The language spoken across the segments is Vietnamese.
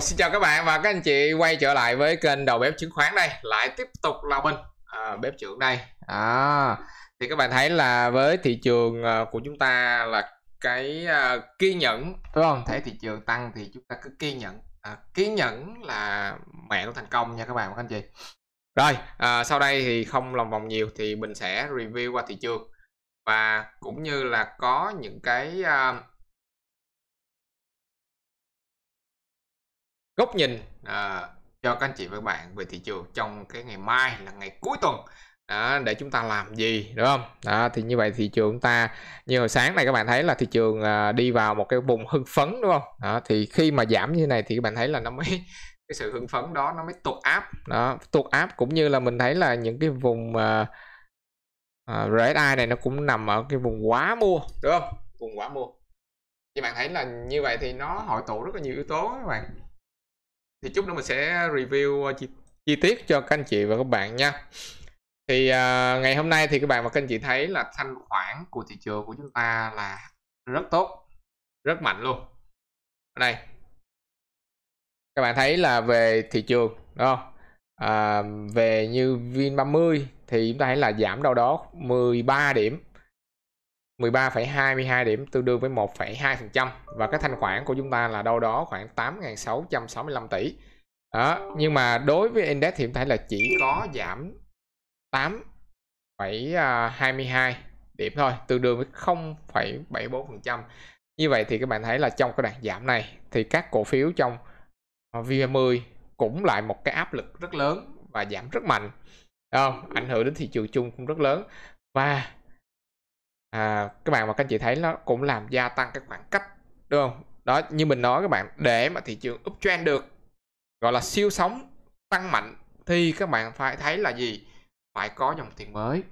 xin chào các bạn và các anh chị quay trở lại với kênh đầu bếp chứng khoán đây Lại tiếp tục là mình, à, bếp trưởng đây à, Thì các bạn thấy là với thị trường à, của chúng ta là cái uh, kiên nhẫn Đúng không? Thấy thị trường tăng thì chúng ta cứ kiên nhẫn à, Kiên nhẫn là mẹ của thành công nha các bạn và các anh chị Rồi, à, sau đây thì không lòng vòng nhiều thì mình sẽ review qua thị trường Và cũng như là có những cái... Uh, góc nhìn à, cho các anh chị và các bạn về thị trường trong cái ngày mai là ngày cuối tuần đó, để chúng ta làm gì đúng không đó, thì như vậy thị trường chúng ta như hồi sáng này các bạn thấy là thị trường à, đi vào một cái vùng hưng phấn đúng không đó, thì khi mà giảm như này thì các bạn thấy là nó mới cái sự hưng phấn đó nó mới tụt áp đó tụt áp cũng như là mình thấy là những cái vùng à, à, RSI này nó cũng nằm ở cái vùng quá mua đúng không vùng quá mua thì bạn thấy là như vậy thì nó hội tụ rất là nhiều yếu tố các bạn thì chút nữa mình sẽ review ờ, chi, chi tiết cho các anh chị và các bạn nha thì uh, ngày hôm nay thì các bạn và các anh chị thấy là thanh khoản của thị trường của chúng ta là rất tốt rất mạnh luôn ở đây các bạn thấy là về thị trường đúng không à, về như vin 30 thì chúng ta thấy là giảm đâu đó 13 điểm 13,22 điểm tương đương với 1,2% và cái thanh khoản của chúng ta là đâu đó khoảng 8.665 tỷ. Đó, nhưng mà đối với index hiện tại là chỉ có giảm 8,22 điểm thôi, tương đương với 0,74%. Như vậy thì các bạn thấy là trong cái đoạn giảm này thì các cổ phiếu trong ờ, VN10 cũng lại một cái áp lực rất lớn và giảm rất mạnh. Đúng không? Ảnh hưởng đến thị trường chung cũng rất lớn. Và à, các bạn và các anh chị thấy nó cũng làm gia tăng cái khoảng cách đúng không đó như mình nói các bạn để mà thị trường uptrend được gọi là siêu sóng tăng mạnh thì các bạn phải thấy là gì phải có dòng tiền mới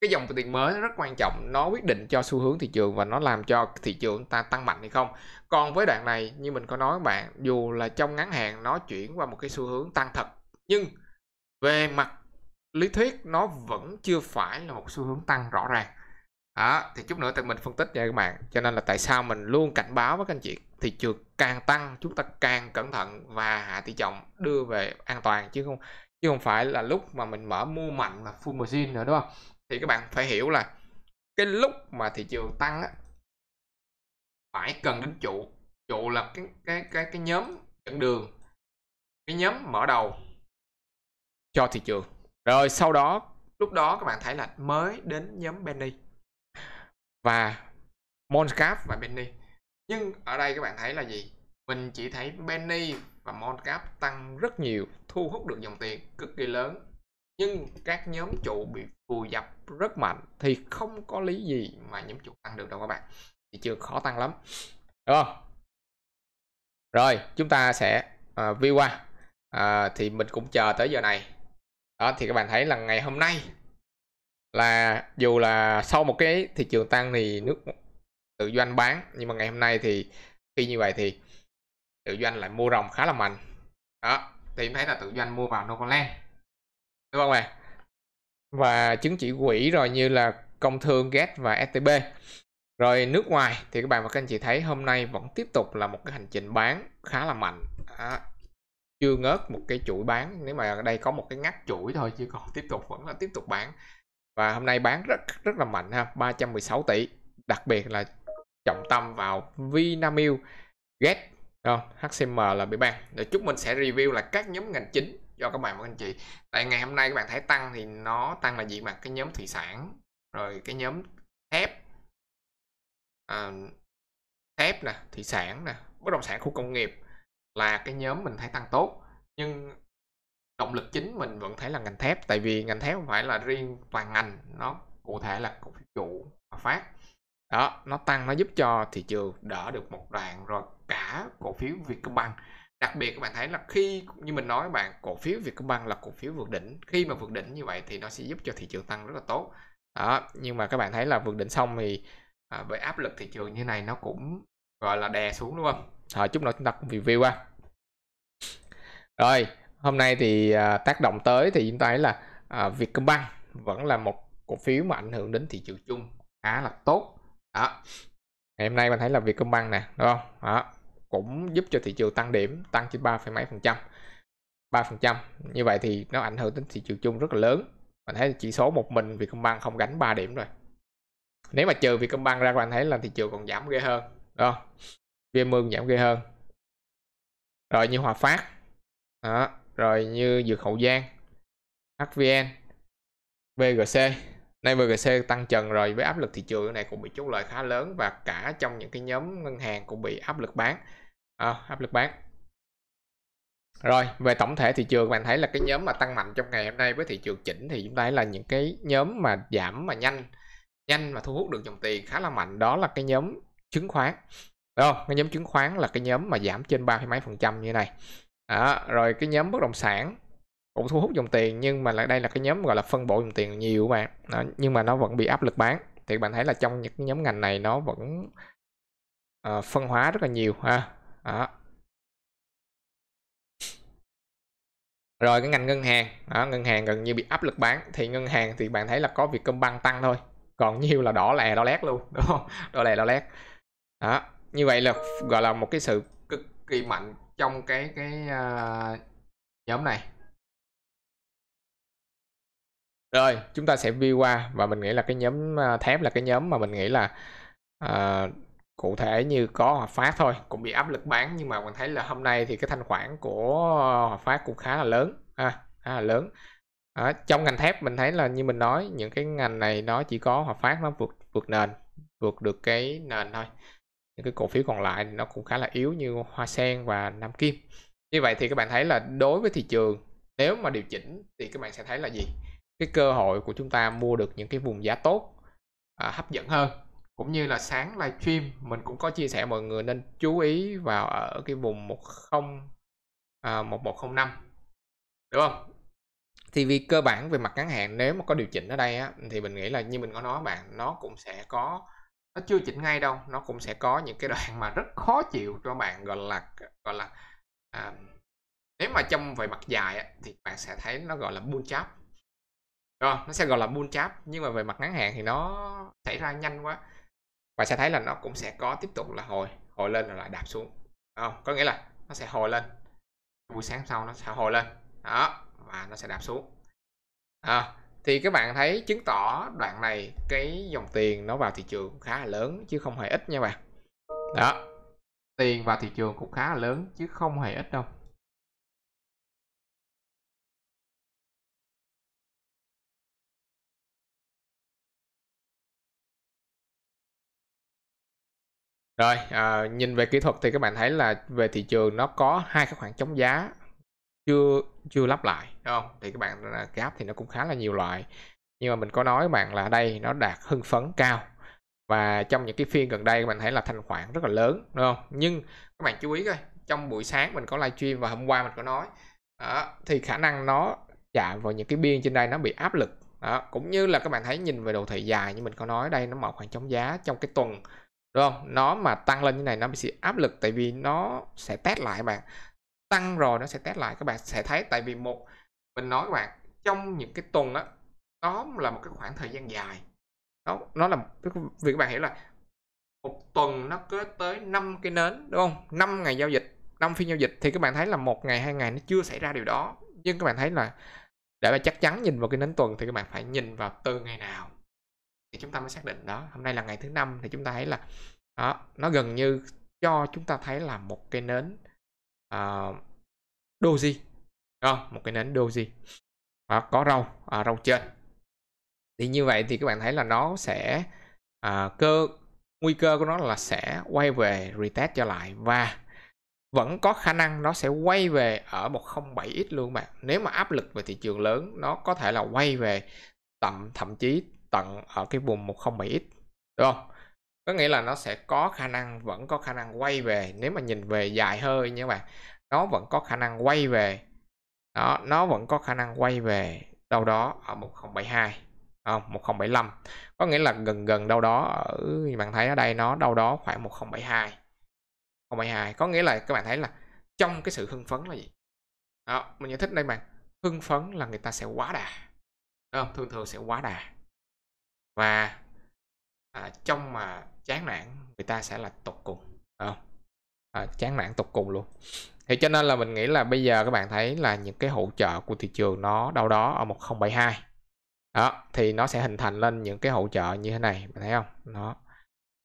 cái dòng tiền mới rất quan trọng nó quyết định cho xu hướng thị trường và nó làm cho thị trường ta tăng mạnh hay không còn với đoạn này như mình có nói các bạn dù là trong ngắn hạn nó chuyển qua một cái xu hướng tăng thật nhưng về mặt lý thuyết nó vẫn chưa phải là một xu hướng tăng rõ ràng À, thì chút nữa thì mình phân tích nha các bạn cho nên là tại sao mình luôn cảnh báo với các anh chị thị trường càng tăng chúng ta càng cẩn thận và hạ tỷ trọng đưa về an toàn chứ không chứ không phải là lúc mà mình mở mua mạnh là full margin nữa đúng không thì các bạn phải hiểu là cái lúc mà thị trường tăng á, phải cần đến trụ trụ là cái cái cái cái nhóm dẫn đường cái nhóm mở đầu cho thị trường rồi sau đó lúc đó các bạn thấy là mới đến nhóm Benny và Moncap và Benny nhưng ở đây các bạn thấy là gì mình chỉ thấy Benny và Moncap tăng rất nhiều thu hút được dòng tiền cực kỳ lớn nhưng các nhóm trụ bị vùi dập rất mạnh thì không có lý gì mà nhóm trụ tăng được đâu các bạn thì chưa khó tăng lắm đúng không rồi chúng ta sẽ uh, view qua uh, thì mình cũng chờ tới giờ này đó thì các bạn thấy là ngày hôm nay là dù là sau một cái thị trường tăng thì nước tự doanh bán nhưng mà ngày hôm nay thì khi như vậy thì tự doanh lại mua rồng khá là mạnh đó thì em thấy là tự doanh mua vào Novaland đúng không ạ và chứng chỉ quỹ rồi như là công thương gas e và STB rồi nước ngoài thì các bạn và các anh chị thấy hôm nay vẫn tiếp tục là một cái hành trình bán khá là mạnh đó chưa ngớt một cái chuỗi bán nếu mà đây có một cái ngắt chuỗi thôi chứ còn tiếp tục vẫn là tiếp tục bán và hôm nay bán rất rất là mạnh ha 316 tỷ đặc biệt là trọng tâm vào Vinamilk Get ờ, HCM là bị ban rồi chúng mình sẽ review là các nhóm ngành chính cho các bạn và anh chị tại ngày hôm nay các bạn thấy tăng thì nó tăng là gì mà cái nhóm thủy sản rồi cái nhóm thép à, thép nè thủy sản nè bất động sản khu công nghiệp là cái nhóm mình thấy tăng tốt nhưng động lực chính mình vẫn thấy là ngành thép tại vì ngành thép không phải là riêng toàn ngành nó cụ thể là cục vụ và phát đó nó tăng nó giúp cho thị trường đỡ được một đoạn rồi cả cổ phiếu Vietcombank đặc biệt các bạn thấy là khi như mình nói các bạn cổ phiếu Vietcombank là cổ phiếu vượt đỉnh khi mà vượt đỉnh như vậy thì nó sẽ giúp cho thị trường tăng rất là tốt đó nhưng mà các bạn thấy là vượt đỉnh xong thì à, với áp lực thị trường như này nó cũng gọi là đè xuống đúng không rồi chút nữa chúng ta cũng review qua rồi hôm nay thì à, tác động tới thì chúng ta thấy là à, Vietcombank vẫn là một cổ phiếu mà ảnh hưởng đến thị trường chung khá là tốt đó ngày hôm nay mình thấy là Vietcombank nè đúng không đó cũng giúp cho thị trường tăng điểm tăng trên ba mấy phần trăm ba phần trăm như vậy thì nó ảnh hưởng đến thị trường chung rất là lớn mình thấy chỉ số một mình Vietcombank không gánh 3 điểm rồi nếu mà trừ Vietcombank ra bạn thấy là thị trường còn giảm ghê hơn đúng không VMM giảm ghê hơn rồi như Hòa Phát đó rồi như dược hậu giang hvn vgc nay vgc tăng trần rồi với áp lực thị trường này cũng bị chốt lời khá lớn và cả trong những cái nhóm ngân hàng cũng bị áp lực bán à, áp lực bán rồi về tổng thể thị trường bạn thấy là cái nhóm mà tăng mạnh trong ngày hôm nay với thị trường chỉnh thì chúng ta thấy là những cái nhóm mà giảm mà nhanh nhanh mà thu hút được dòng tiền khá là mạnh đó là cái nhóm chứng khoán đúng không cái nhóm chứng khoán là cái nhóm mà giảm trên ba mấy phần trăm như này đó, rồi cái nhóm bất động sản cũng thu hút dòng tiền nhưng mà lại đây là cái nhóm gọi là phân bổ dòng tiền nhiều mà đó, nhưng mà nó vẫn bị áp lực bán thì bạn thấy là trong những nhóm ngành này nó vẫn uh, phân hóa rất là nhiều ha đó. rồi cái ngành ngân hàng đó, ngân hàng gần như bị áp lực bán thì ngân hàng thì bạn thấy là có việc công băng tăng thôi còn nhiều là đỏ lè đỏ lét luôn đúng không đỏ lè đỏ lét đó như vậy là gọi là một cái sự cực kỳ mạnh trong cái cái uh, nhóm này rồi chúng ta sẽ view qua và mình nghĩ là cái nhóm à, thép là cái nhóm mà mình nghĩ là uh, cụ thể như có hòa phát thôi cũng bị áp lực bán nhưng mà mình thấy là hôm nay thì cái thanh khoản của hòa phát cũng khá là lớn à, khá là lớn à, trong ngành thép mình thấy là như mình nói những cái ngành này nó chỉ có hòa phát nó vượt vượt nền vượt được cái nền thôi những cái cổ phiếu còn lại nó cũng khá là yếu như hoa sen và nam kim như vậy thì các bạn thấy là đối với thị trường nếu mà điều chỉnh thì các bạn sẽ thấy là gì cái cơ hội của chúng ta mua được những cái vùng giá tốt à, hấp dẫn hơn cũng như là sáng livestream mình cũng có chia sẻ mọi người nên chú ý vào ở cái vùng 10 à, 1105 đúng không thì vì cơ bản về mặt ngắn hạn nếu mà có điều chỉnh ở đây á, thì mình nghĩ là như mình có nói bạn nó cũng sẽ có nó chưa chỉnh ngay đâu nó cũng sẽ có những cái đoạn mà rất khó chịu cho bạn gọi là gọi là à, nếu mà trong về mặt dài á, thì bạn sẽ thấy nó gọi là bull chap rồi nó sẽ gọi là bull chap nhưng mà về mặt ngắn hạn thì nó xảy ra nhanh quá và sẽ thấy là nó cũng sẽ có tiếp tục là hồi hồi lên rồi lại đạp xuống không có nghĩa là nó sẽ hồi lên buổi sáng sau nó sẽ hồi lên đó và nó sẽ đạp xuống à, thì các bạn thấy chứng tỏ đoạn này cái dòng tiền nó vào thị trường khá là lớn chứ không hề ít nha bạn đó tiền vào thị trường cũng khá là lớn chứ không hề ít đâu Rồi, à, nhìn về kỹ thuật thì các bạn thấy là về thị trường nó có hai cái khoảng chống giá chưa chưa lắp lại đúng không thì các bạn là cái app thì nó cũng khá là nhiều loại nhưng mà mình có nói các bạn là đây nó đạt hưng phấn cao và trong những cái phiên gần đây mình thấy là thanh khoản rất là lớn đúng không nhưng các bạn chú ý coi trong buổi sáng mình có livestream và hôm qua mình có nói đó, thì khả năng nó chạm vào những cái biên trên đây nó bị áp lực đó, cũng như là các bạn thấy nhìn về đồ thị dài như mình có nói đây nó mở khoảng trống giá trong cái tuần đúng không nó mà tăng lên như này nó bị áp lực tại vì nó sẽ test lại bạn tăng rồi nó sẽ test lại các bạn sẽ thấy tại vì một mình nói các bạn trong những cái tuần đó đó là một cái khoảng thời gian dài đó nó là vì các bạn hiểu là một tuần nó có tới 5 cái nến đúng không 5 ngày giao dịch 5 phiên giao dịch thì các bạn thấy là một ngày hai ngày nó chưa xảy ra điều đó nhưng các bạn thấy là để mà chắc chắn nhìn vào cái nến tuần thì các bạn phải nhìn vào từ ngày nào thì chúng ta mới xác định đó hôm nay là ngày thứ năm thì chúng ta thấy là đó, nó gần như cho chúng ta thấy là một cái nến à, doji không một cái nến doji à, có rau à, rau trên thì như vậy thì các bạn thấy là nó sẽ à, cơ nguy cơ của nó là sẽ quay về retest cho lại và vẫn có khả năng nó sẽ quay về ở một 107x luôn bạn nếu mà áp lực về thị trường lớn nó có thể là quay về tầm thậm chí tận ở cái vùng 107x đúng không có nghĩa là nó sẽ có khả năng vẫn có khả năng quay về nếu mà nhìn về dài hơi nha các bạn nó vẫn có khả năng quay về đó, nó vẫn có khả năng quay về đâu đó ở 1072 không 1075 ờ, có nghĩa là gần gần đâu đó ở bạn thấy ở đây nó đâu đó khoảng 1072 1072 có nghĩa là các bạn thấy là trong cái sự hưng phấn là gì đó mình giải thích đây mà hưng phấn là người ta sẽ quá đà không? thường thường sẽ quá đà và à, trong mà chán nản người ta sẽ là tục cùng không? À, chán nản tục cùng luôn thì cho nên là mình nghĩ là bây giờ các bạn thấy là những cái hỗ trợ của thị trường nó đâu đó ở 1072 đó thì nó sẽ hình thành lên những cái hỗ trợ như thế này bạn thấy không nó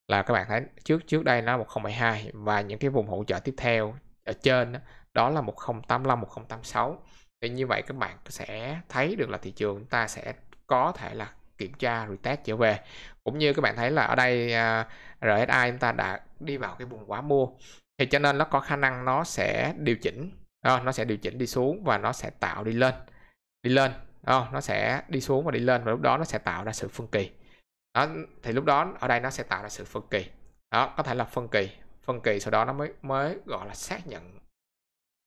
là các bạn thấy trước trước đây nó 1072 và những cái vùng hỗ trợ tiếp theo ở trên đó, đó là 1085 1086 thì như vậy các bạn sẽ thấy được là thị trường ta sẽ có thể là kiểm tra rồi test trở về cũng như các bạn thấy là ở đây à, RSI chúng ta đã đi vào cái vùng quá mua thì cho nên nó có khả năng nó sẽ điều chỉnh ờ, nó sẽ điều chỉnh đi xuống và nó sẽ tạo đi lên đi lên ờ, nó sẽ đi xuống và đi lên và lúc đó nó sẽ tạo ra sự phân kỳ đó, thì lúc đó ở đây nó sẽ tạo ra sự phân kỳ đó có thể là phân kỳ phân kỳ sau đó nó mới mới gọi là xác nhận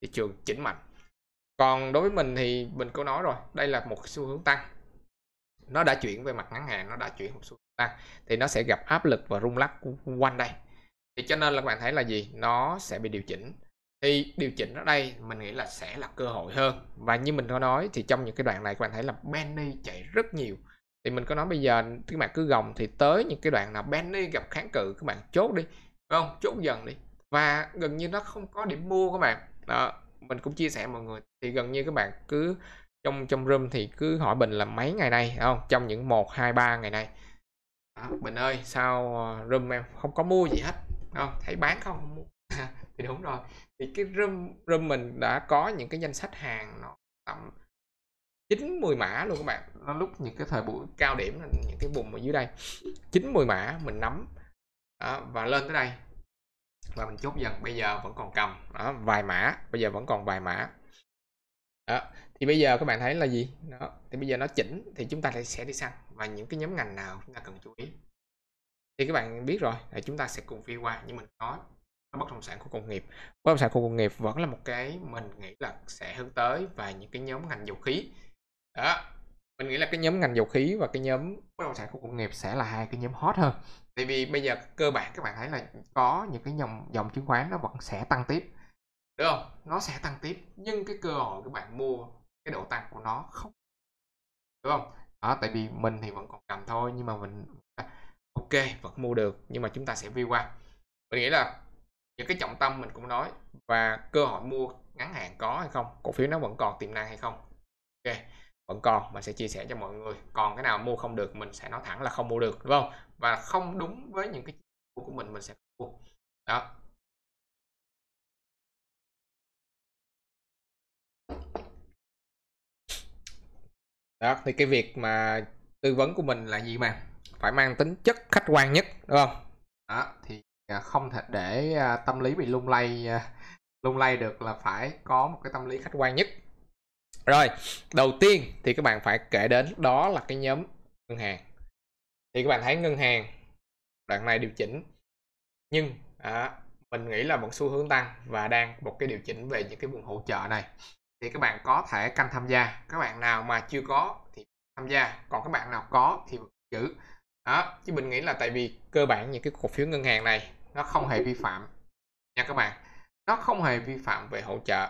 thị trường chỉnh mạnh còn đối với mình thì mình có nói rồi đây là một xu hướng tăng nó đã chuyển về mặt ngắn hạn nó đã chuyển xuống, tăng thì nó sẽ gặp áp lực và rung lắc quanh đây thì cho nên là các bạn thấy là gì nó sẽ bị điều chỉnh thì điều chỉnh ở đây mình nghĩ là sẽ là cơ hội hơn và như mình có nói thì trong những cái đoạn này các bạn thấy là Benny chạy rất nhiều thì mình có nói bây giờ các bạn cứ gồng thì tới những cái đoạn nào Benny gặp kháng cự các bạn chốt đi Đúng không chốt dần đi và gần như nó không có điểm mua các bạn đó mình cũng chia sẻ mọi người thì gần như các bạn cứ trong trong room thì cứ hỏi bình là mấy ngày nay không trong những một hai ba ngày nay à, bình ơi sao ờ, room em không có mua gì hết không thấy bán không, không mua thì đúng rồi thì cái room room mình đã có những cái danh sách hàng nó tầm chín mười mã luôn các bạn nó lúc những cái thời buổi cao điểm là những cái vùng ở dưới đây chín mười mã mình nắm đó, và lên tới đây và mình chốt dần bây giờ vẫn còn cầm đó, vài mã bây giờ vẫn còn vài mã đó thì bây giờ các bạn thấy là gì đó thì bây giờ nó chỉnh thì chúng ta sẽ đi sang và những cái nhóm ngành nào chúng ta cần chú ý thì các bạn biết rồi là chúng ta sẽ cùng phi qua như mình nói bất động sản của công nghiệp bất động sản của công nghiệp vẫn là một cái mình nghĩ là sẽ hướng tới và những cái nhóm ngành dầu khí đó mình nghĩ là cái nhóm ngành dầu khí và cái nhóm bất động sản của công nghiệp sẽ là hai cái nhóm hot hơn tại vì bây giờ cơ bản các bạn thấy là có những cái dòng dòng chứng khoán nó vẫn sẽ tăng tiếp được không nó sẽ tăng tiếp nhưng cái cơ hội các bạn mua cái độ tăng của nó không đúng không đó tại vì mình thì vẫn còn cầm thôi nhưng mà mình ok vẫn mua được nhưng mà chúng ta sẽ view qua mình nghĩ là những cái trọng tâm mình cũng nói và cơ hội mua ngắn hạn có hay không cổ phiếu nó vẫn còn tiềm năng hay không ok vẫn còn mà sẽ chia sẻ cho mọi người còn cái nào mua không được mình sẽ nói thẳng là không mua được đúng không và không đúng với những cái của mình mình sẽ mua đó đó thì cái việc mà tư vấn của mình là gì mà phải mang tính chất khách quan nhất đúng không đó thì à, không thể để à, tâm lý bị lung lay à, lung lay được là phải có một cái tâm lý khách quan nhất rồi đầu tiên thì các bạn phải kể đến đó là cái nhóm ngân hàng thì các bạn thấy ngân hàng đoạn này điều chỉnh nhưng à, mình nghĩ là một xu hướng tăng và đang một cái điều chỉnh về những cái vùng hỗ trợ này thì các bạn có thể canh tham gia các bạn nào mà chưa có thì tham gia còn các bạn nào có thì giữ đó chứ mình nghĩ là tại vì cơ bản những cái cổ phiếu ngân hàng này nó không hề vi phạm nha các bạn nó không hề vi phạm về hỗ trợ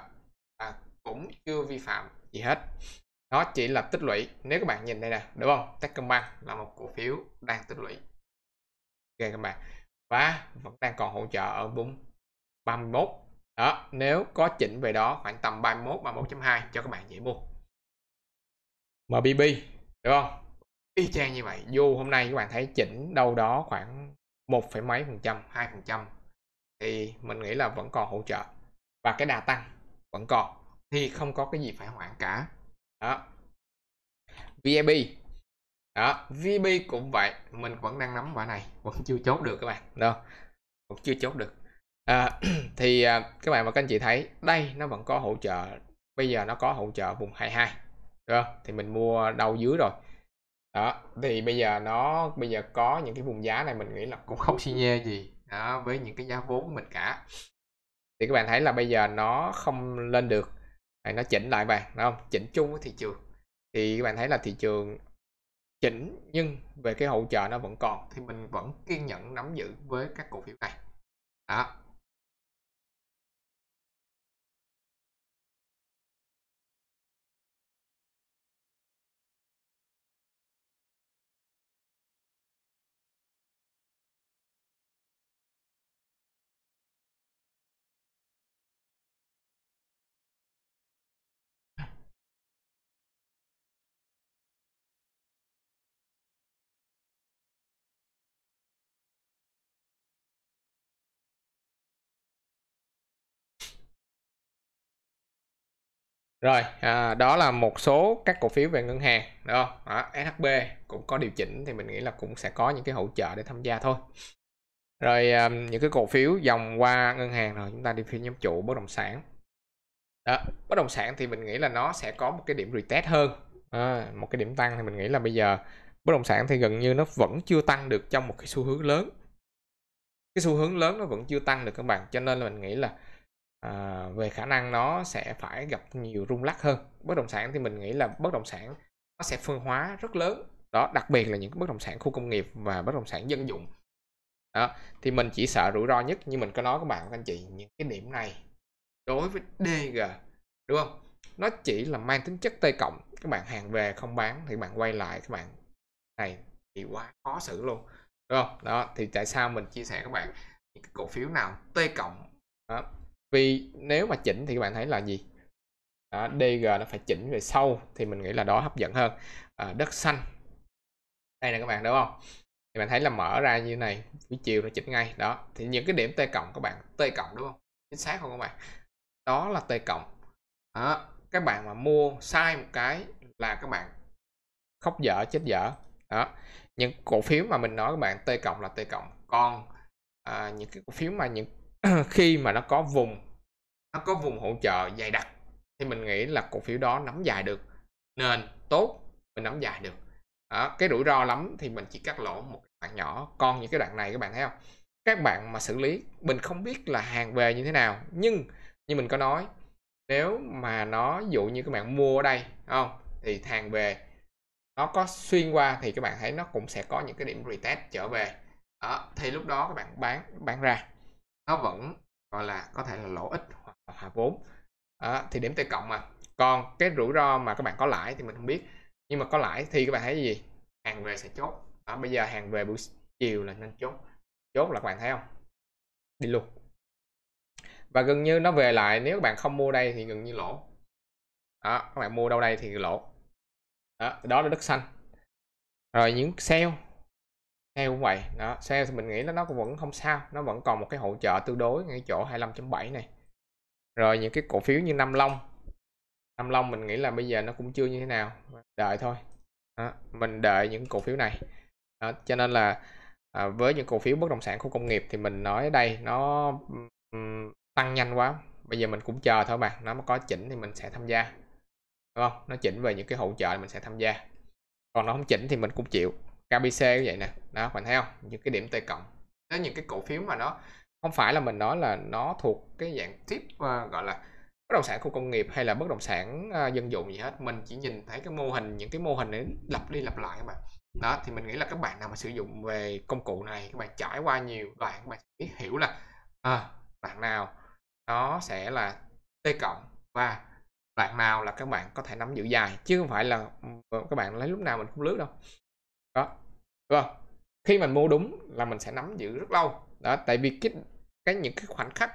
à, cũng chưa vi phạm gì hết nó chỉ là tích lũy nếu các bạn nhìn đây nè đúng không Techcombank là một cổ phiếu đang tích lũy ok các bạn và vẫn đang còn hỗ trợ ở vùng 31 đó nếu có chỉnh về đó khoảng tầm 31 31.2 cho các bạn dễ mua MBB đúng không y chang như vậy dù hôm nay các bạn thấy chỉnh đâu đó khoảng một mấy phần trăm hai phần trăm thì mình nghĩ là vẫn còn hỗ trợ và cái đà tăng vẫn còn thì không có cái gì phải hoãn cả đó VIB đó VIB cũng vậy mình vẫn đang nắm quả này vẫn chưa chốt được các bạn đâu vẫn chưa chốt được à, thì à, các bạn và các anh chị thấy đây nó vẫn có hỗ trợ bây giờ nó có hỗ trợ vùng 22 được không? thì mình mua đầu dưới rồi đó thì bây giờ nó bây giờ có những cái vùng giá này mình nghĩ là cũng không xi nhê gì đó, với những cái giá vốn của mình cả thì các bạn thấy là bây giờ nó không lên được thì nó chỉnh lại bạn không chỉnh chung với thị trường thì các bạn thấy là thị trường chỉnh nhưng về cái hỗ trợ nó vẫn còn thì mình vẫn kiên nhẫn nắm giữ với các cổ phiếu này đó rồi à, đó là một số các cổ phiếu về ngân hàng đúng không đó, SHB cũng có điều chỉnh thì mình nghĩ là cũng sẽ có những cái hỗ trợ để tham gia thôi rồi à, những cái cổ phiếu dòng qua ngân hàng rồi chúng ta đi phiên nhóm chủ bất động sản đó, bất động sản thì mình nghĩ là nó sẽ có một cái điểm retest hơn à, một cái điểm tăng thì mình nghĩ là bây giờ bất động sản thì gần như nó vẫn chưa tăng được trong một cái xu hướng lớn cái xu hướng lớn nó vẫn chưa tăng được các bạn cho nên là mình nghĩ là à, về khả năng nó sẽ phải gặp nhiều rung lắc hơn bất động sản thì mình nghĩ là bất động sản nó sẽ phân hóa rất lớn đó đặc biệt là những bất động sản khu công nghiệp và bất động sản dân dụng đó thì mình chỉ sợ rủi ro nhất như mình có nói các bạn các anh chị những cái điểm này đối với DG đúng không nó chỉ là mang tính chất tê cộng các bạn hàng về không bán thì bạn quay lại các bạn này thì quá khó xử luôn đúng không đó thì tại sao mình chia sẻ các bạn những cái cổ phiếu nào tê cộng đó, vì nếu mà chỉnh thì các bạn thấy là gì đó, DG nó phải chỉnh về sâu thì mình nghĩ là đó hấp dẫn hơn à, đất xanh đây nè các bạn đúng không thì bạn thấy là mở ra như này buổi chiều nó chỉnh ngay đó thì những cái điểm T cộng các bạn T cộng đúng không chính xác không các bạn đó là T cộng đó. các bạn mà mua sai một cái là các bạn khóc dở chết dở đó những cổ phiếu mà mình nói các bạn T cộng là T cộng còn à, những cái cổ phiếu mà những khi mà nó có vùng nó có vùng hỗ trợ dài đặc thì mình nghĩ là cổ phiếu đó nắm dài được nên tốt mình nắm dài được đó, cái rủi ro lắm thì mình chỉ cắt lỗ một đoạn nhỏ còn những cái đoạn này các bạn thấy không các bạn mà xử lý mình không biết là hàng về như thế nào nhưng như mình có nói nếu mà nó dụ như các bạn mua ở đây không thì hàng về nó có xuyên qua thì các bạn thấy nó cũng sẽ có những cái điểm retest trở về đó, thì lúc đó các bạn bán bán ra nó vẫn gọi là có thể là lỗ ít Ờ, hạ vốn à, thì điểm t cộng mà còn cái rủi ro mà các bạn có lãi thì mình không biết nhưng mà có lãi thì các bạn thấy gì hàng về sẽ chốt à, bây giờ hàng về buổi chiều là nên chốt chốt là các bạn thấy không đi luôn và gần như nó về lại nếu các bạn không mua đây thì gần như lỗ đó các bạn mua đâu đây thì lỗ đó đó là đất xanh rồi những sale sale cũng vậy đó sale thì mình nghĩ là nó cũng vẫn không sao nó vẫn còn một cái hỗ trợ tương đối ngay chỗ 25.7 này rồi những cái cổ phiếu như Nam Long Nam Long mình nghĩ là bây giờ nó cũng chưa như thế nào đợi thôi đó, mình đợi những cổ phiếu này đó, cho nên là à, với những cổ phiếu bất động sản khu công nghiệp thì mình nói đây nó um, tăng nhanh quá bây giờ mình cũng chờ thôi bạn nó có chỉnh thì mình sẽ tham gia đúng không nó chỉnh về những cái hỗ trợ thì mình sẽ tham gia còn nó không chỉnh thì mình cũng chịu KBC như vậy nè đó bạn thấy không những cái điểm T cộng đó những cái cổ phiếu mà nó không phải là mình nói là nó thuộc cái dạng tip uh, gọi là bất động sản khu công nghiệp hay là bất động sản uh, dân dụng gì hết mình chỉ nhìn thấy cái mô hình những cái mô hình ấy lặp đi lặp lại mà đó thì mình nghĩ là các bạn nào mà sử dụng về công cụ này các bạn trải qua nhiều đoạn các bạn biết hiểu là à, ờ, đoạn nào nó sẽ là t cộng và bạn nào là các bạn có thể nắm giữ dài chứ không phải là ừ, các bạn lấy lúc nào mình không lướt đâu đó đúng không khi mình mua đúng là mình sẽ nắm giữ rất lâu đó tại vì cái cái những cái khoảnh khắc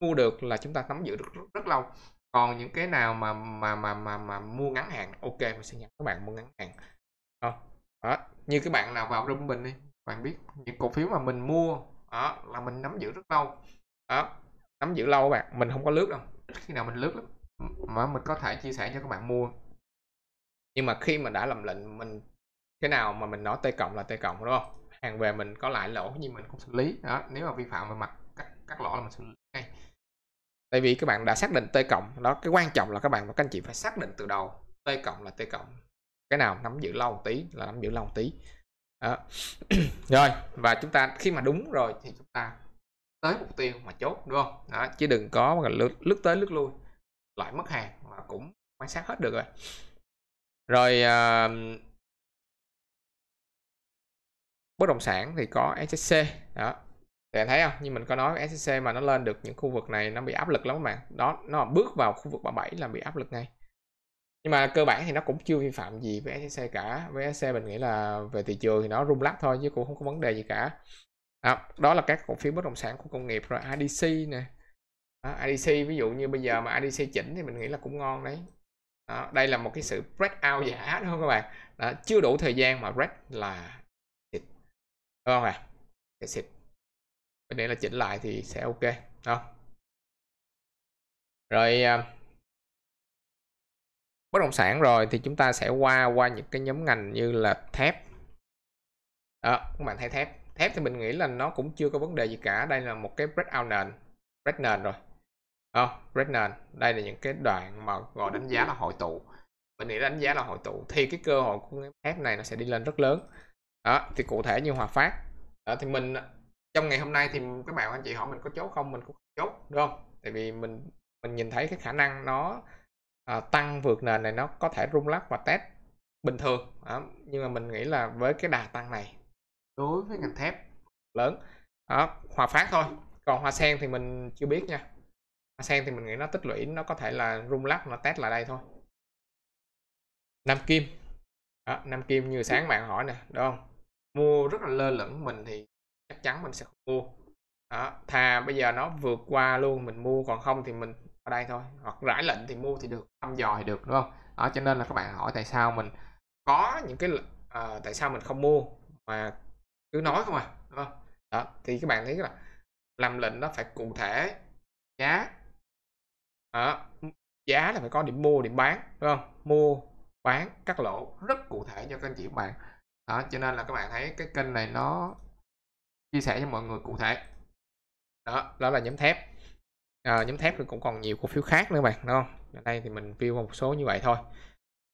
mua được là chúng ta nắm giữ được rất, rất lâu còn những cái nào mà mà mà mà mà mua ngắn hạn ok mình sẽ nhận các bạn mua ngắn hạn đó. Ờ, đó như các bạn nào vào trong mình đi bạn biết những cổ phiếu mà mình mua đó là mình nắm giữ rất lâu đó nắm giữ lâu các bạn mình không có lướt đâu khi nào mình lướt lắm mà mình có thể chia sẻ cho các bạn mua nhưng mà khi mà đã làm lệnh mình cái nào mà mình nói t cộng là t cộng đúng không hàng về mình có lại lỗ nhưng mình cũng xử lý đó nếu mà vi phạm về mặt cắt cắt lỗ là mình xử lý ngay tại vì các bạn đã xác định t cộng đó cái quan trọng là các bạn và các anh chị phải xác định từ đầu t cộng là t cộng cái nào nắm giữ lâu một tí là nắm giữ lâu một tí đó. rồi và chúng ta khi mà đúng rồi thì chúng ta tới mục tiêu mà chốt đúng không đó chứ đừng có mà lướt, lướt tới lướt lui lại mất hàng mà cũng quan sát hết được rồi rồi uh, bất động sản thì có SSC đó thì thấy không như mình có nói SSC mà nó lên được những khu vực này nó bị áp lực lắm các bạn, đó nó bước vào khu vực 37 là bị áp lực ngay nhưng mà cơ bản thì nó cũng chưa vi phạm gì với SSC cả với SSC mình nghĩ là về thị trường thì nó rung lắc thôi chứ cũng không có vấn đề gì cả đó, đó là các cổ phiếu bất động sản của công nghiệp rồi IDC nè đó, IDC ví dụ như bây giờ mà IDC chỉnh thì mình nghĩ là cũng ngon đấy đó, đây là một cái sự break out giả đúng không các bạn đó, chưa đủ thời gian mà break là không à để xịt cái này là chỉnh lại thì sẽ ok không rồi à, bất động sản rồi thì chúng ta sẽ qua qua những cái nhóm ngành như là thép đó các bạn thấy thép thép thì mình nghĩ là nó cũng chưa có vấn đề gì cả đây là một cái breakout nền break nền rồi không break nền đây là những cái đoạn mà gọi đánh giá là hội tụ mình nghĩ đánh giá là hội tụ thì cái cơ hội của thép này nó sẽ đi lên rất lớn đó thì cụ thể như hòa phát đó, thì mình à, trong ngày hôm nay thì các bạn anh chị hỏi mình có chốt không mình cũng chốt đúng không tại vì mình mình nhìn thấy cái khả năng nó à, tăng vượt nền này nó có thể rung lắc và test bình thường đó. nhưng mà mình nghĩ là với cái đà tăng này đối với ngành thép lớn đó, hòa phát thôi còn hoa sen thì mình chưa biết nha hoa sen thì mình nghĩ nó tích lũy nó có thể là rung lắc nó test lại đây thôi nam kim đó, nam kim như sáng bạn hỏi nè đúng không mua rất là lơ lửng mình thì chắc chắn mình sẽ không mua đó thà bây giờ nó vượt qua luôn mình mua còn không thì mình ở đây thôi hoặc rải lệnh thì mua thì được thăm dò thì được đúng không đó cho nên là các bạn hỏi tại sao mình có những cái uh, tại sao mình không mua mà cứ nói không à đúng không đó thì các bạn thấy là làm lệnh nó phải cụ thể giá đó. giá là phải có điểm mua điểm bán đúng không mua bán cắt lỗ rất cụ thể cho các anh chị các bạn đó cho nên là các bạn thấy cái kênh này nó chia sẻ cho mọi người cụ thể đó đó là nhóm thép à, nhóm thép thì cũng còn nhiều cổ phiếu khác nữa bạn đúng không ở đây thì mình view một số như vậy thôi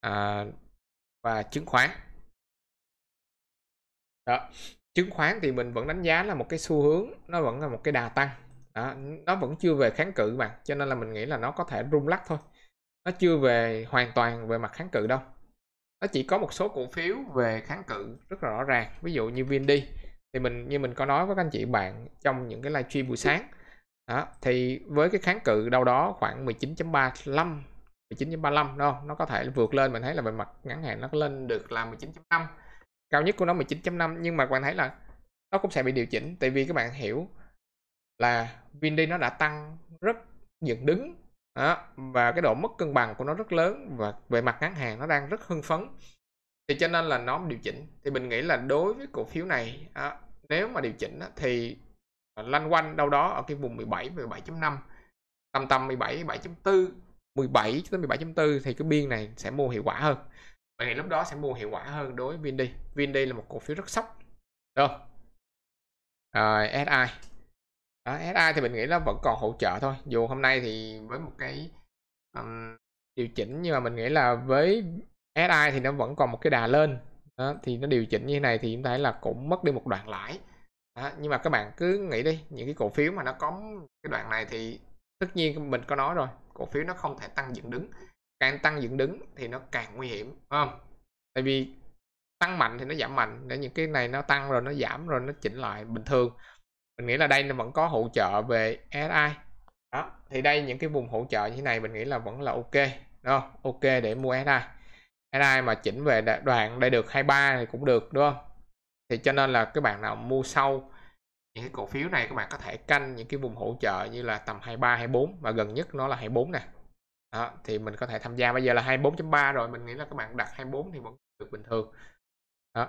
à, và chứng khoán đó chứng khoán thì mình vẫn đánh giá là một cái xu hướng nó vẫn là một cái đà tăng đó, nó vẫn chưa về kháng cự bạn cho nên là mình nghĩ là nó có thể rung lắc thôi nó chưa về hoàn toàn về mặt kháng cự đâu nó chỉ có một số cổ phiếu về kháng cự rất là rõ ràng ví dụ như VND thì mình như mình có nói với các anh chị bạn trong những cái livestream buổi sáng đó, thì với cái kháng cự đâu đó khoảng 19.35 19.35 đâu nó có thể vượt lên mình thấy là về mặt ngắn hạn nó lên được là 19.5 cao nhất của nó 19.5 nhưng mà bạn thấy là nó cũng sẽ bị điều chỉnh tại vì các bạn hiểu là VND nó đã tăng rất dựng đứng đó và cái độ mất cân bằng của nó rất lớn và về mặt ngắn hạn nó đang rất hưng phấn thì cho nên là nó điều chỉnh thì mình nghĩ là đối với cổ phiếu này à, nếu mà điều chỉnh á, thì à, lanh quanh đâu đó ở cái vùng 17 17.5 tầm tầm 17 7.4 17 tới 17.4 thì cái biên này sẽ mua hiệu quả hơn mình nghĩ lúc đó sẽ mua hiệu quả hơn đối với VinD VinD là một cổ phiếu rất sốc được rồi SI đó, SI thì mình nghĩ nó vẫn còn hỗ trợ thôi dù hôm nay thì với một cái um, điều chỉnh nhưng mà mình nghĩ là với SI thì nó vẫn còn một cái đà lên đó, thì nó điều chỉnh như thế này thì chúng ta thấy là cũng mất đi một đoạn lãi đó, nhưng mà các bạn cứ nghĩ đi những cái cổ phiếu mà nó có cái đoạn này thì tất nhiên mình có nói rồi cổ phiếu nó không thể tăng dựng đứng càng tăng dựng đứng thì nó càng nguy hiểm không tại vì tăng mạnh thì nó giảm mạnh để những cái này nó tăng rồi nó giảm rồi nó chỉnh lại bình thường mình nghĩ là đây nó vẫn có hỗ trợ về SI đó thì đây những cái vùng hỗ trợ như thế này mình nghĩ là vẫn là ok đó ok để mua SI SI mà chỉnh về đoạn đây được 23 thì cũng được đúng không thì cho nên là các bạn nào mua sâu những cái cổ phiếu này các bạn có thể canh những cái vùng hỗ trợ như là tầm 23 24 và gần nhất nó là 24 nè đó, thì mình có thể tham gia bây giờ là 24.3 rồi mình nghĩ là các bạn đặt 24 thì vẫn được bình thường đó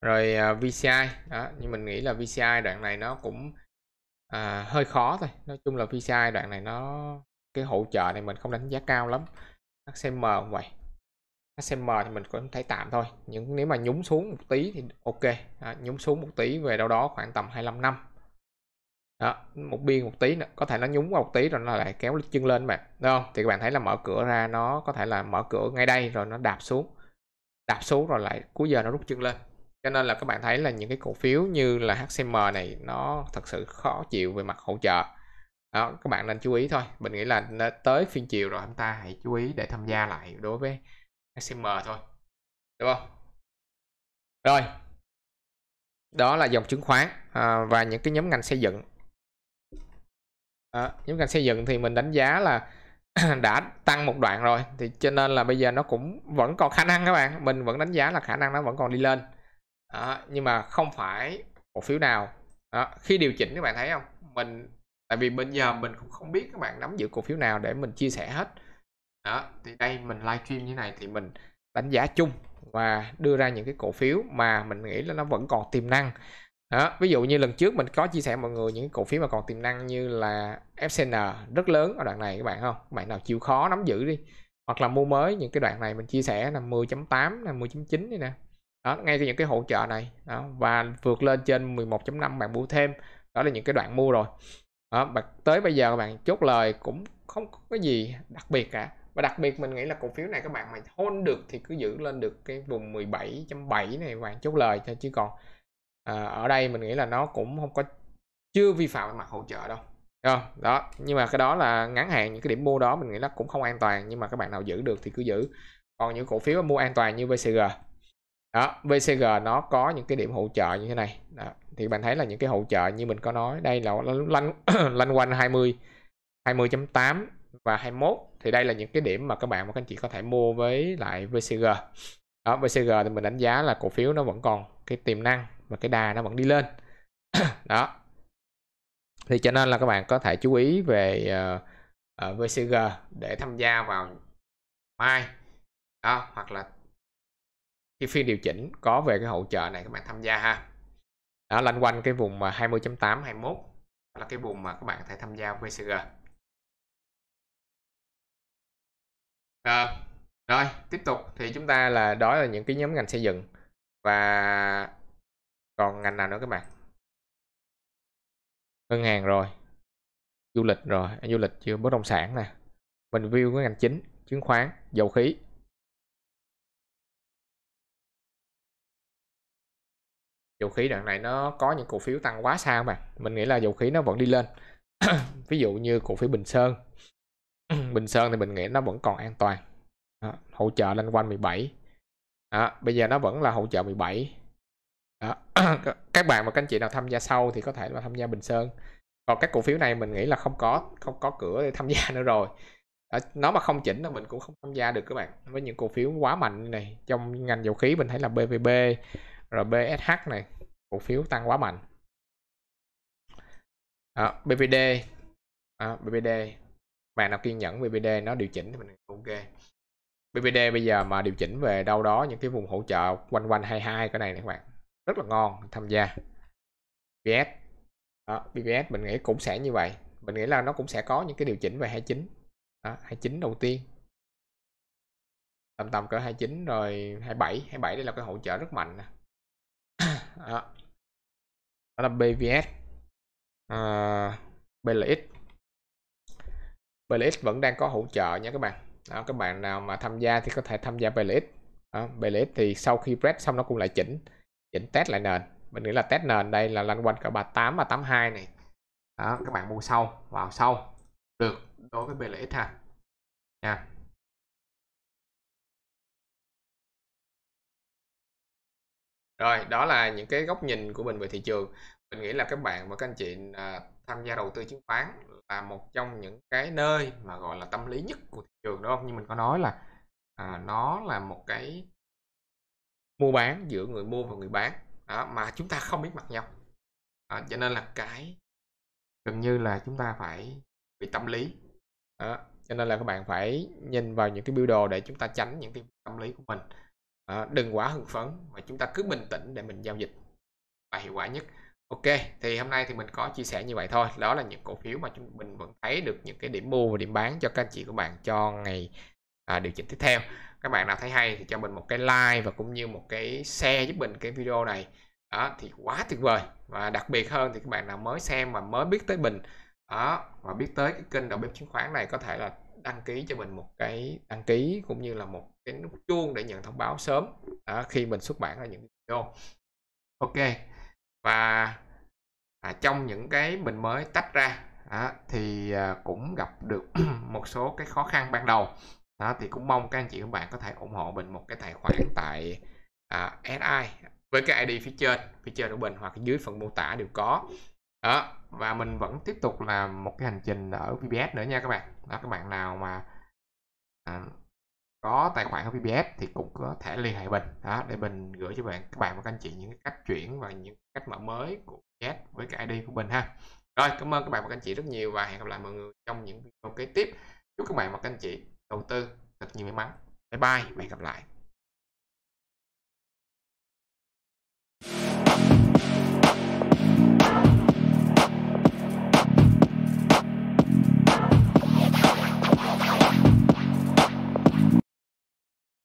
rồi uh, à, VCI đó nhưng mình nghĩ là VCI đoạn này nó cũng à, hơi khó thôi nói chung là VCI đoạn này nó cái hỗ trợ này mình không đánh giá cao lắm HCM cũng vậy HCM thì mình cũng thấy tạm thôi những nếu mà nhúng xuống một tí thì ok à, nhúng xuống một tí về đâu đó khoảng tầm 25 năm đó, một biên một tí nữa. có thể nó nhúng vào một tí rồi nó lại kéo chân lên mà đúng không thì các bạn thấy là mở cửa ra nó có thể là mở cửa ngay đây rồi nó đạp xuống đạp xuống rồi lại cuối giờ nó rút chân lên cho nên là các bạn thấy là những cái cổ phiếu như là HCM này nó thật sự khó chịu về mặt hỗ trợ đó, các bạn nên chú ý thôi mình nghĩ là tới phiên chiều rồi chúng ta hãy chú ý để tham gia lại đối với HCM thôi đúng không rồi đó là dòng chứng khoán à, và những cái nhóm ngành xây dựng à, nhóm ngành xây dựng thì mình đánh giá là đã tăng một đoạn rồi thì cho nên là bây giờ nó cũng vẫn còn khả năng các bạn mình vẫn đánh giá là khả năng nó vẫn còn đi lên đó, nhưng mà không phải cổ phiếu nào đó, khi điều chỉnh các bạn thấy không mình tại vì bây giờ mình cũng không biết các bạn nắm giữ cổ phiếu nào để mình chia sẻ hết đó thì đây mình live stream như này thì mình đánh giá chung và đưa ra những cái cổ phiếu mà mình nghĩ là nó vẫn còn tiềm năng đó, ví dụ như lần trước mình có chia sẻ mọi người những cổ phiếu mà còn tiềm năng như là FCN rất lớn ở đoạn này các bạn không? Các bạn nào chịu khó nắm giữ đi. Hoặc là mua mới những cái đoạn này mình chia sẻ là 10.8 là 10.9 đi nè đó ngay từ những cái hỗ trợ này đó, và vượt lên trên 11.5 bạn mua thêm đó là những cái đoạn mua rồi đó, bạn tới bây giờ bạn chốt lời cũng không có gì đặc biệt cả và đặc biệt mình nghĩ là cổ phiếu này các bạn mà hôn được thì cứ giữ lên được cái vùng 17.7 này bạn chốt lời thôi chứ còn à, ở đây mình nghĩ là nó cũng không có chưa vi phạm mặt hỗ trợ đâu đó nhưng mà cái đó là ngắn hạn những cái điểm mua đó mình nghĩ nó cũng không an toàn nhưng mà các bạn nào giữ được thì cứ giữ còn những cổ phiếu mua an toàn như VCG đó VCG nó có những cái điểm hỗ trợ như thế này đó. thì bạn thấy là những cái hỗ trợ như mình có nói đây là lanh lanh quanh 20 20.8 và 21 thì đây là những cái điểm mà các bạn và các anh chị có thể mua với lại VCG đó, VCG thì mình đánh giá là cổ phiếu nó vẫn còn cái tiềm năng và cái đà nó vẫn đi lên đó thì cho nên là các bạn có thể chú ý về uh, ờ, ờ, VCG để tham gia vào mai đó, hoặc là cái phiên điều chỉnh có về cái hỗ trợ này các bạn tham gia ha đó loanh quanh cái vùng 20.8 21 là cái vùng mà các bạn có thể tham gia VCG à, rồi tiếp tục thì chúng ta là đó là những cái nhóm ngành xây dựng và còn ngành nào nữa các bạn ngân hàng rồi du lịch rồi à, du lịch chưa bất động sản nè mình view cái ngành chính chứng khoán dầu khí dầu khí đoạn này nó có những cổ phiếu tăng quá xa mà mình nghĩ là dầu khí nó vẫn đi lên ví dụ như cổ phiếu Bình Sơn Bình Sơn thì mình nghĩ nó vẫn còn an toàn đó, hỗ trợ lên quanh 17 đó, bây giờ nó vẫn là hỗ trợ 17 đó. các bạn và các anh chị nào tham gia sau thì có thể là tham gia Bình Sơn còn các cổ phiếu này mình nghĩ là không có không có cửa để tham gia nữa rồi nó mà không chỉnh là mình cũng không tham gia được các bạn với những cổ phiếu quá mạnh này trong ngành dầu khí mình thấy là BVB RBSH này cổ phiếu tăng quá mạnh đó, BVD đó, BVD bạn nào kiên nhẫn BVD nó điều chỉnh thì mình ok BVD bây giờ mà điều chỉnh về đâu đó những cái vùng hỗ trợ quanh quanh 22 cái này này các bạn rất là ngon tham gia BVS đó, BVS mình nghĩ cũng sẽ như vậy mình nghĩ là nó cũng sẽ có những cái điều chỉnh về 29 đó, 29 đầu tiên tầm tầm cỡ 29 rồi 27 27 đây là cái hỗ trợ rất mạnh nè đó. là BVS à, ờ, BLX BLX vẫn đang có hỗ trợ nha các bạn đó, các bạn nào mà tham gia thì có thể tham gia BLX đó, BLX thì sau khi prep xong nó cũng lại chỉnh chỉnh test lại nền mình nghĩ là test nền đây là lăn quanh cả 38 và 82 này đó, các bạn mua sau vào sau được đối với BLX ha nha rồi đó là những cái góc nhìn của mình về thị trường mình nghĩ là các bạn và các anh chị à, tham gia đầu tư chứng khoán là một trong những cái nơi mà gọi là tâm lý nhất của thị trường đúng không như mình có nói là à, nó là một cái mua bán giữa người mua và người bán đó, mà chúng ta không biết mặt nhau à, cho nên là cái gần như là chúng ta phải bị tâm lý đó, cho nên là các bạn phải nhìn vào những cái biểu đồ để chúng ta tránh những cái tâm lý của mình à, đừng quá hưng phấn mà chúng ta cứ bình tĩnh để mình giao dịch và hiệu quả nhất ok thì hôm nay thì mình có chia sẻ như vậy thôi đó là những cổ phiếu mà chúng mình vẫn thấy được những cái điểm mua và điểm bán cho các anh chị của bạn cho ngày à, điều chỉnh tiếp theo các bạn nào thấy hay thì cho mình một cái like và cũng như một cái share giúp mình cái video này đó thì quá tuyệt vời và đặc biệt hơn thì các bạn nào mới xem mà mới biết tới bình đó và biết tới cái kênh đầu bếp chứng khoán này có thể là đăng ký cho mình một cái đăng ký cũng như là một cái nút chuông để nhận thông báo sớm à, khi mình xuất bản ra những video ok và à, trong những cái mình mới tách ra à, thì à, cũng gặp được một số cái khó khăn ban đầu à, thì cũng mong các anh chị các bạn có thể ủng hộ mình một cái tài khoản tại à, SI với cái ID phía trên phía trên của mình hoặc dưới phần mô tả đều có đó và mình vẫn tiếp tục làm một cái hành trình ở VPS nữa nha các bạn đó, các bạn nào mà à, có tài khoản ở VPS thì cũng có thể liên hệ mình đó để mình gửi cho bạn các bạn và các anh chị những cách chuyển và những cách mở mới của chat với cái ID của mình ha rồi cảm ơn các bạn và các anh chị rất nhiều và hẹn gặp lại mọi người trong những video kế tiếp chúc các bạn và các anh chị đầu tư thật nhiều may mắn bye bye và hẹn gặp lại